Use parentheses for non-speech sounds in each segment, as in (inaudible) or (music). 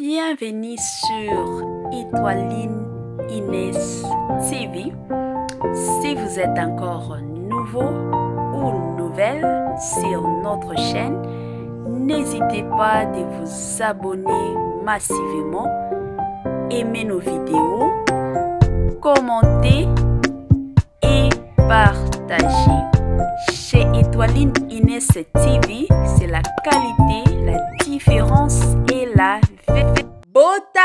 Bienvenue sur Étoiline Inès TV. Si vous êtes encore nouveau ou nouvelle sur notre chaîne, n'hésitez pas à vous abonner massivement, aimer nos vidéos, commenter et partager. Chez Étoiline Inès TV, c'est la qualité, la différence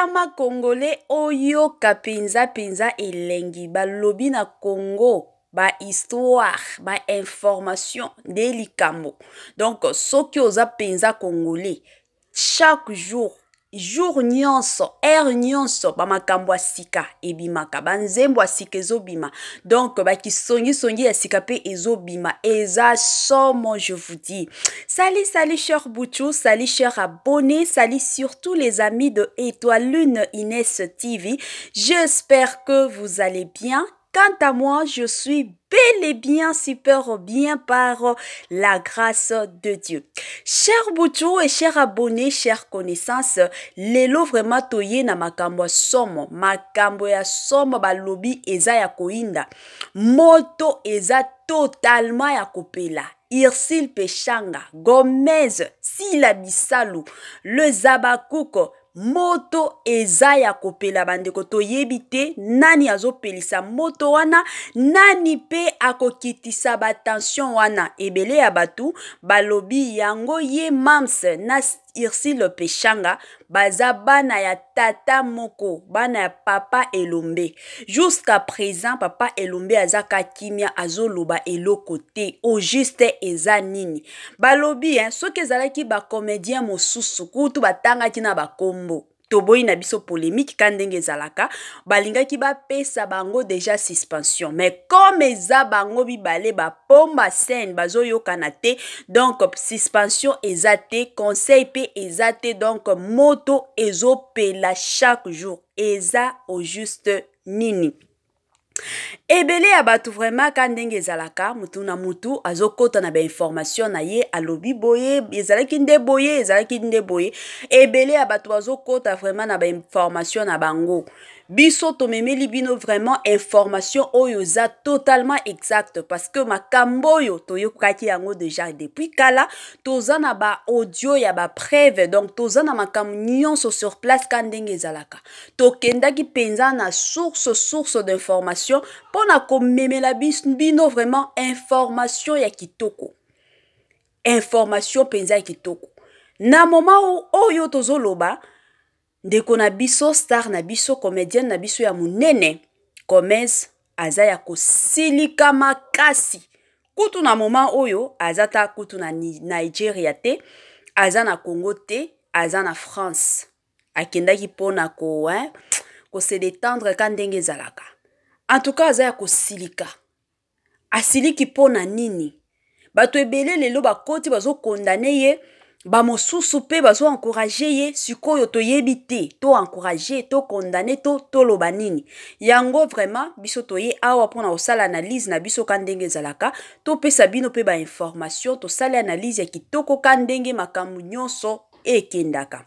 tama congolais oyoka mpenza mpenza elengi balobi na congo bahistware bainformation nde likambo donk soki oza mpenza congolais chaque jour jour nyonso air nyonso bamakambo ya sika ebimaka ba ya sika ezobima donc ya sika pe ezobima eza somo je vous dis sali sali cher boutchou sali cher abonné sali surtout les amis de étoile lune inès tv j'espère que vous allez bien Quant à moi, je suis bel et bien super bien par la grâce de Dieu. Cher Boutou et cher abonné, chère les lelo vraiment toye na makambo somo, makambo ya somo balobi eza ya koinda. Moto eza totalement ya kopela. Irsil Pechanga, Gomez, Sila Bisalu, le Zabakuko, moto eza ya kopela bandeko toyebi te nani azopelisa moto wana nani mpe akokitisa batension wana ebele ya bato balobi yango ye mams na ursile peshanga baza bana ya tata moko bana ya papa elombe jusqu'à présent papa elombe aza ka kimia azoloba eloko te au juste eza nini balobi hein, soki ezalaki bacomédien mosusu kutu batangaki na bakombo toboyi na biso polémique ka ndenge ezalaka balingaki bapesa bango deja suspension mais comme eza bango mibale bapomba scène bazoyokana te donc suspension eza te conseil mpe eza te donc moto ezopela chaque jour eza au juste nini ebele ya bato vraiment ka ndenge ezalaka motu na motu azokɔta na bainformation na ye alobi boye ezalaki nde boye ezalaki nde boye ebele ya bato bazokɔta vraiment na bainformation na bango biso tomemeli bino vraiment information oyo eza totalement exacte parce que makambo oyo toyokaki yango deja depuis kala toza na baaudio ya bapreve donc toza na makambo nyonso sur place ka ndenge ezalaka tokendaki mpenza na source source d'information mpo na komemela bino vraiment information ya kitoko information mpenza ya kitoko na moma oyo tozoloba ndeko na biso star na biso comedienne na biso ya monene gomez aza ya kosilika makasi kutu na moma oyo aza ta kutu na nigeria te aza na congo te aza na france akendaki mpona ko eh, kosedetendre ka ndenge ezalaka en tout cas aza ya kosilika asiliki mpo na nini bato ebele lelo bakoti bazokondane ye bamosusu mpe bazoankourage ye sikoyo toyebi te toankourage tokondane to toloba nini yango vraiment biso toye awa mpona kosala analyse na biso ka ndenge ezalaka topesa bino mpe bainformation tosala analyse ya kitoko ka ndenge makambo nyonso ekendaka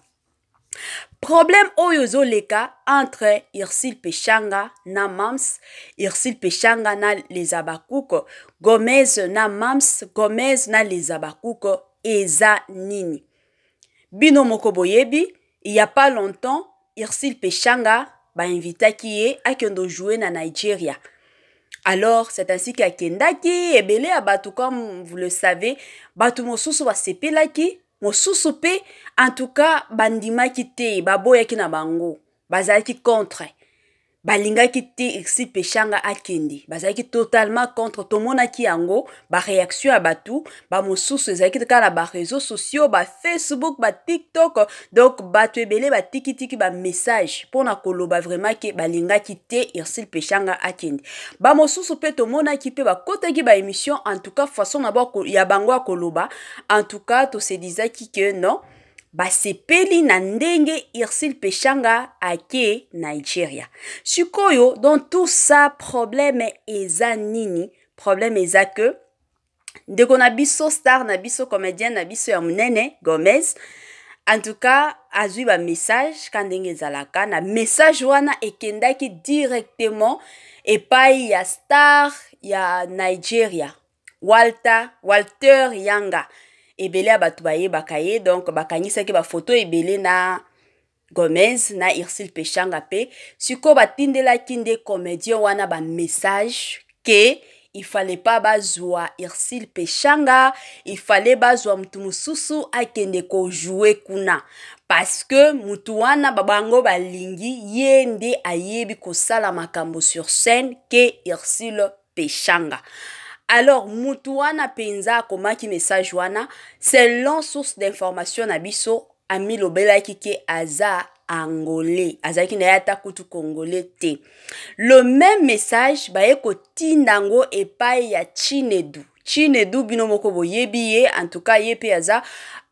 problème oyo ezoleka entre irsil peshanga na mams irsil peshanga na les abakuko gomez na mams gomez na les abakuko eza nini bino moko boyebi ya pas longtemps irsile peshanga bainvitaki ye akende ojoue na nigeria alors c'est ainsi ke akendaki ebele ya bato comme vous le savez bato mosusu basepelaki mosusu mpe en tout cas bandimaki te baboyaki na bango bazalaki contre balingaki te exit peshanga akende bazalaki totalement contre tomonaki yango bareaction ya bato bamosusu ezalaki kaka na bareseau sociaux bafacebook batiktok donc bato ebele batikitiki bamessage mpona koloba vraiment ke balingaki te ersil peshanga akende bamosusu mpe tomonaki mpe bakotaki baémission en tout cas façon na ya bango ya koloba en tout cas tosedizaki ke non basepeli na ndenge ursile peshanga ake nigeria sikoyo donc tout ça problème eza nini problème eza ke ndeko na biso star na biso comédien na biso ya monene gomez en tout cas azwi bamessage ka ndenge ezalaka na message wana ekendaki directement epai ya star ya nigeria walter walter yanga ebele ya bato bayebaka ye donc bakangisaki bafoto ebele na gomez na irsil peshanga mpe sikoyo batindelaki nde comédien wana bamessage ke ifale pa bazwa irsil peshanga ifale bazwa mutu mosusu akende kojoue kuna parceke mutu wana bango balingi ye nde ayebi kosala makambo sur scène ke irsil peshanga alors mutu wana mpenza akomaki message wana selon source d'information na biso amilobelaki ke aza angolais azalaki na ye ata kutu congolais te le même message baye kotinda yango epai ya chinedu chinedu bino moko boyebi ye en tout cas ye mpe aza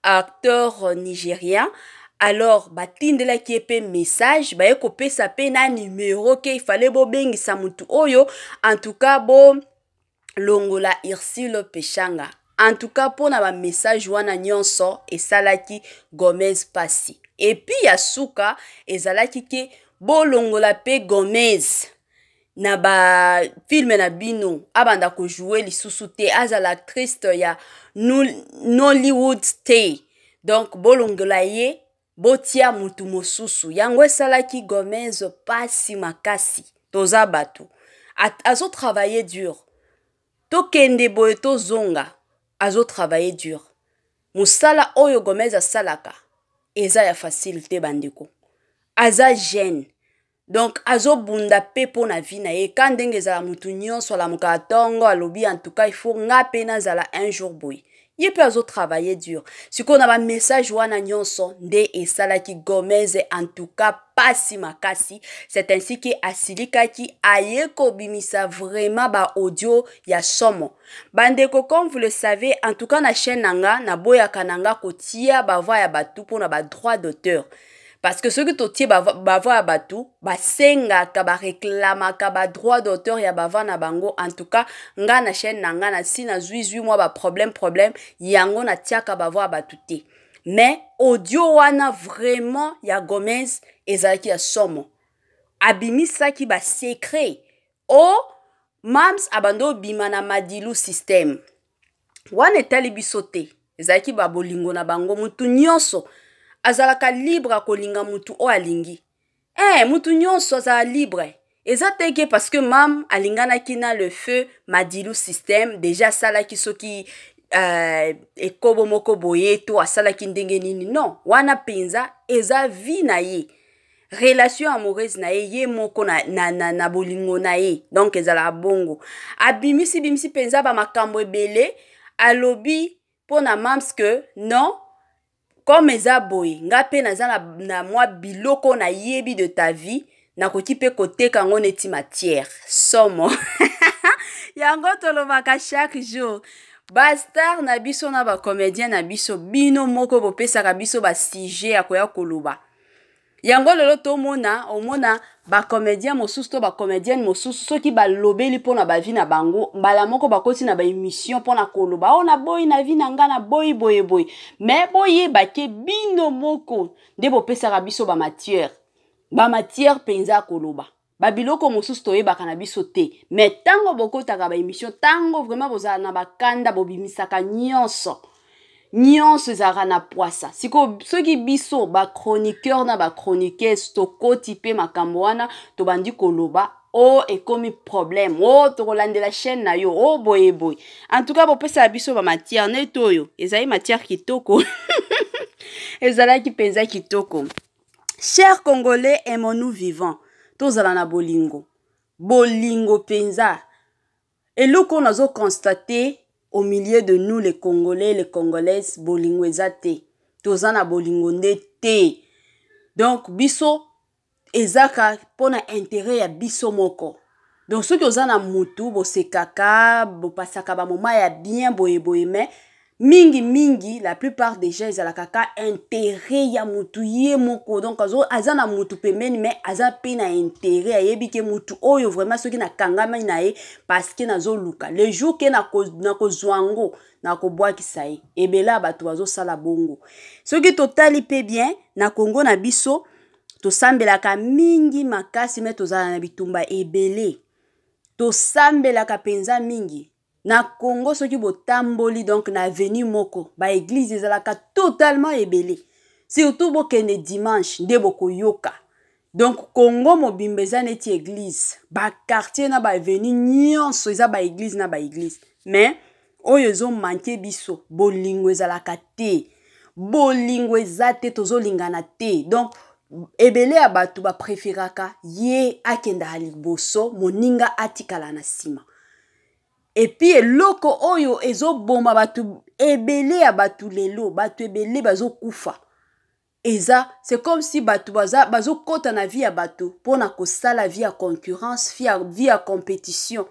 acteur nigérien alors batindelaki ye mpe message baye kopesa mpe na numero ke ifale bobengisa motu oyo en tout cas bo longola irsilo peshanga antuka mpona bamessage wana nyonso esalaki gomez mpasi epi ya suka ezalaki ke bolongola mpe gomez na bafilme na bino abanda kojoue lisusu te azala actrice ya nollywood te donk bolongola ye botia motu mosusu yango esalaki gomez mpasi makasi toza bato azotravaille dure tokende boye tozonga azotravaille dur mosala oyo gomez asalaka eza ya facile te bandeko aza gene donk azobunda mpe mpo na vi na ye ka ndenge ezala motu nyonso alamokaka ntongo alobi antuka ifo nga mpe nazala un jour boye ye mpe azotravaille dur sikoyo na bamessage wana nyonso nde esalaki gomez entouka pasi makasi c'est ainsi ke asilikaki aye kobimisa vraiment baaudio ya somo bandeko comme vous le savez entouka na chaîne na nga naboyaka na nga kotia bavoi ya batu mpona badroit d'auteur parce que soki totie bavoix ya bato basengaka bareklamaka badroit d'auteur ya bavoix na bango en tout cas ngai na chaîne na ngai na si nazwi zwi mwa baproblème problème yango natiaka bavoix ya bato te mais audio wana vraiment ya gomez ezalaki ya somo abimisaki basekret o oh, mams abandi obima na madilu systeme wana etali biso te ezalaki babolingo na bango motu nyonso azalaka libre kolinga mutu oyo alingi e mutu nyonso azala libre eza teke parceke mam alinganaki na le feu madilu systeme deja asalaki soki uh, ekobo moko boye to asalaki ndenge nini non wana mpenza eza vi na ye relation amoureuse na ye ye moko na, na, na, na bolingo na ye donk ezalaka bongo abimisi bimisi mpenza bamakambo ebele alobi mpo na mams ke non comme eza boye nga mpe naza na, na mwa biloko nayebi de ta vie nakoki mpe koteka yango neti matière somo (laughs) yango tolobaka chaque jour bastar na biso na bacomédien na biso bino moko bopesaka biso basujet ya koya koloba yango lelo tomona omona bacomédien mosusu to bacomédienne mosusu soki balobeli mpona bavi na bango mbala moko bakoti na baémission mpona koloba o oh, naboyi na vi na ngai naboyi boyeboye me boyeba ke bino moko nde bopesaka biso bamatière bamatière mpenza ya koloba babiloko mosusu toyebaka na biso te me ntango bokotaka baémission ntango vraimen bozala na bakanda bobimisaka nyonso nyonso ezalaka na pwasa sikoyo soki biso bachroniqueur na bachroniqueuse tokoti mpe makambo wana tobandi koloba o oh, ekomi problème o oh, tokolandela chaîne na yo o oh, boye boye en tout cas bopesaka biso bamatière neti oyo ezali matière kitoko (laughs) ezalaki mpenza kitoko cher congolais aimons-nous vivant tozala na bolingo bolingo mpenza eloko oyo nazoconstate au milieu de nous les congolais les congolaises bolingo eza te toza na bolingo nde te donc biso ezaka mpona intere ya biso moko donc soki oza na motu bosekaka bopasaka bamoma ya bien boyeboye mais mingimingi la plupart des gens ezalaka ka intere ya motu ye moko donc azo aza na motu pembeni mais aza mpe na intere ayebi ke motu oyo vraiment soki nakangami na ye parceke nazoluka le jour ke nakozwa yango nakobwakisa ye ebela eh bato bazosala bongo soki totali mpe bien na kongo na biso tosambelaka mingi makasi me tozala na bitumba ebele tosambelaka mpenza mingi na congo soki botamboli donc na aveni moko baeglize ezalaka totalement ebele surtout bokende dimanche nde bokoyoka donc congo mobimba eza neti eglize bakartier na baaveni nyonso eza baeglize na baeglize mais oyo ezomanke biso bolingo ezalaka te bolingo eza te tozolingana te donc ebele ya bato bapréféraka ye akendaka liboso moninga atikala na nsima epi eloko oyo ezoboma bato ebele ya bato lelo bato ebele bazokufa eza c'est comme si bato bazokɔta na vie ya bato mpona kosala vie ya concurrence vie ya compétition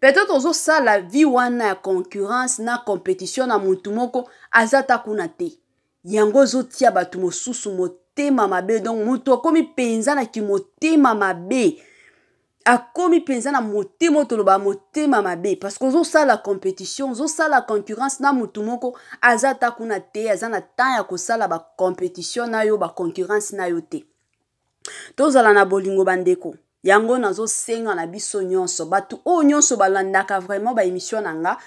peut-être ozosala vie wana ya concurrence na compétition na motu moko aza ta kuna te yango ezotia bato mosusu motema mabe donc moto akomi mpenza na kimotema mabe akomi mpenza na motema toloba motema mabe parce que ozosala compétition ozosala concurrence na motu moko aza ata kuna te aza na temps ya kosala bacompétition na yo baconcurrence na yo te tozala na bolingo bandeko yango nazosenga na biso nyonso bato oyo nyonso balandaka vraiment baémission na nga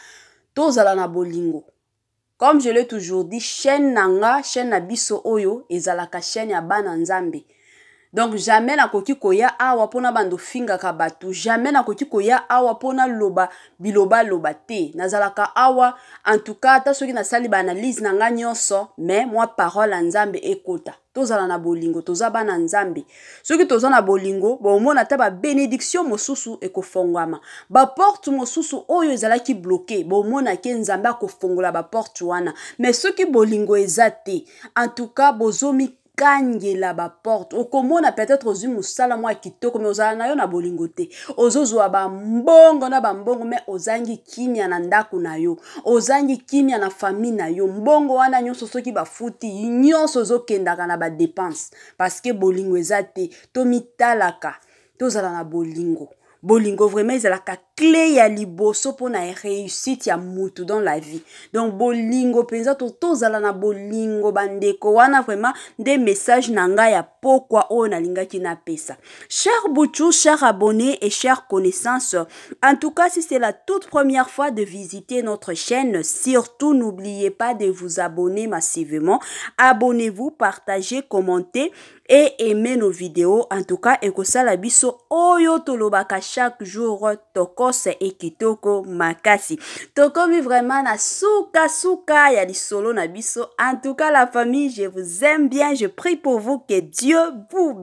tozala na bolingo comme je l'ai toujours dit chaîne na nga chaîne na biso oyo ezalaka chaîne ya bana nzambe donc jamais nakoki koya awa mpona bando ofingaka bato jamais nakoki koya awa mpona loba bilobaloba te nazalaka awa entouka ata soki nasali baanalyse na ngai nyonso me mwa parole ya nzambe ekota tozala na bolingo toza bana nzambe soki toza na bolingo bomona ata babénédiction mosusu ekofongwama baporte mosusu oyo ezalaki bloke bomona ke nzambe akofongola baporte wana me soki bolingo eza te entouka bozomi kokangela baporte okomona peut-être ozwi mosala mwa kitoko me ozala na yo na bolingo te ozozwa bambongo na bambongo me ozangi kimia na ndako na yo ozangi kimia na famille na yo mbongo wana nyonso soki bafuti nyonso ozokendaka na badepense parceke bolingo eza te tomitalaka tozala na bolingo bolingo vraiment ezalaka clé ya liboso mpona réussite ya mutu dans la vie donc bolingo to tozala na bolingo bandeko wana vraiment des messages on ya pokwa ki na pesa cher Boutchou cher abonné et cher connaissance en tout cas si c'est la toute première fois de visiter notre chaîne surtout n'oubliez pas de vous abonner massivement abonnez-vous partagez commentez et aimez nos vidéos en tout cas et la biso oyo ka chaque jour toko et e Toko makasi mi vraiment na souka souka ya solo na biso en tout cas la famille je vous aime bien je prie pour vous que Dieu vous